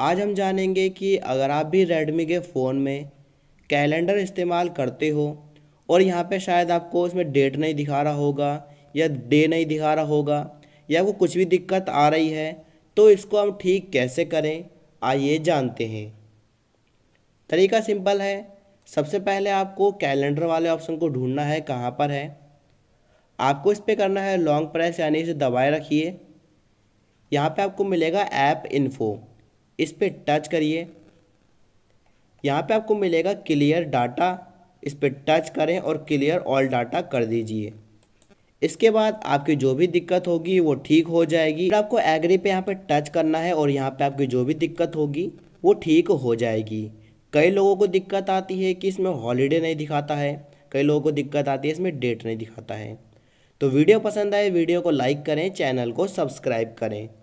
आज हम जानेंगे कि अगर आप भी रेडमी के फ़ोन में कैलेंडर इस्तेमाल करते हो और यहाँ पे शायद आपको उसमें डेट नहीं दिखा रहा होगा या डे नहीं दिखा रहा होगा या वो कुछ भी दिक्कत आ रही है तो इसको हम ठीक कैसे करें आइए जानते हैं तरीका सिंपल है सबसे पहले आपको कैलेंडर वाले ऑप्शन को ढूंढना है कहाँ पर है आपको इस पर करना है लॉन्ग प्रेस यानी इसे दबाए रखिए यहाँ पे आपको मिलेगा ऐप इन्फो इस पर टच करिए यहाँ पे आपको मिलेगा क्लियर डाटा इस पर टच करें और क्लियर ऑल डाटा कर दीजिए इसके बाद आपकी जो भी दिक्कत होगी वो ठीक हो जाएगी फिर आपको एग्री पे यहाँ पे टच करना है और यहाँ पे आपकी जो भी दिक्कत होगी वो ठीक हो जाएगी कई लोगों को दिक्कत आती है कि इसमें हॉलीडे नहीं दिखाता है कई लोगों को दिक्कत आती है इसमें डेट नहीं दिखाता है तो वीडियो पसंद आए वीडियो को लाइक करें चैनल को सब्सक्राइब करें